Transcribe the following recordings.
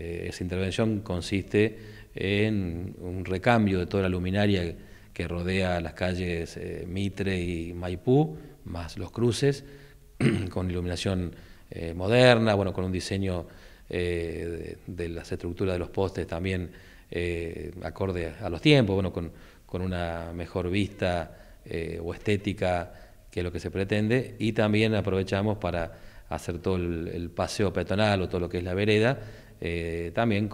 Eh, esa intervención consiste en un recambio de toda la luminaria que rodea las calles eh, Mitre y Maipú, más los cruces, con iluminación eh, moderna, bueno, con un diseño de, las estructuras de los postes también acorde a los tiempos, bueno, con, una mejor vista o estética que lo que se pretende, y también aprovechamos para hacer todo el paseo peatonal o todo lo que es la vereda, eh, también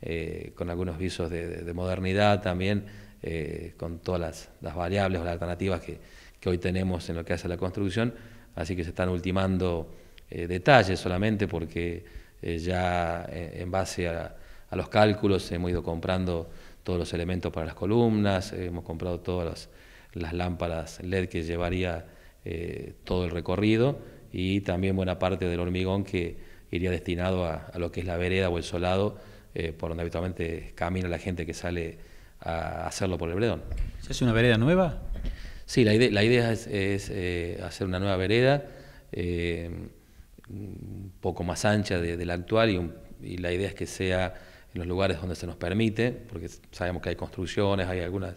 eh, con, algunos visos de, modernidad, también eh, con todas las, variables o las alternativas que, hoy tenemos en lo que hace la construcción, así que se están ultimando detalles solamente porque ya en base a, los cálculos hemos ido comprando todos los elementos para las columnas, hemos comprado todas las lámparas LED que llevaría todo el recorrido y también buena parte del hormigón que, iría destinado a, lo que es la vereda o el solado, eh, por donde habitualmente camina la gente que sale a hacerlo por el Bredón. ¿Se hace una vereda nueva? Sí, la idea, es, eh, hacer una nueva vereda, eh, un poco más ancha de, la actual y, la idea es que sea en los lugares donde se nos permite, porque sabemos que hay construcciones, hay algunas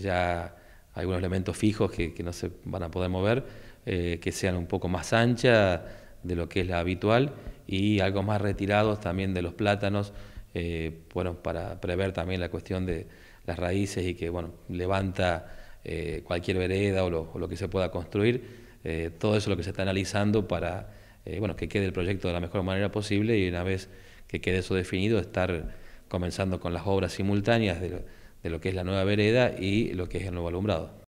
ya algunos elementos fijos que, no se van a poder mover, que sean un poco más anchas de lo que es la habitual y algo más retirados también de los plátanos, eh, bueno, para prever también la cuestión de las raíces y que, bueno, levanta eh, cualquier vereda o lo, que se pueda construir. Eh, todo eso lo que se está analizando para, bueno, que quede el proyecto de la mejor manera posible y una vez que quede eso definido, estar comenzando con las obras simultáneas de de lo que es la nueva vereda y lo que es el nuevo alumbrado.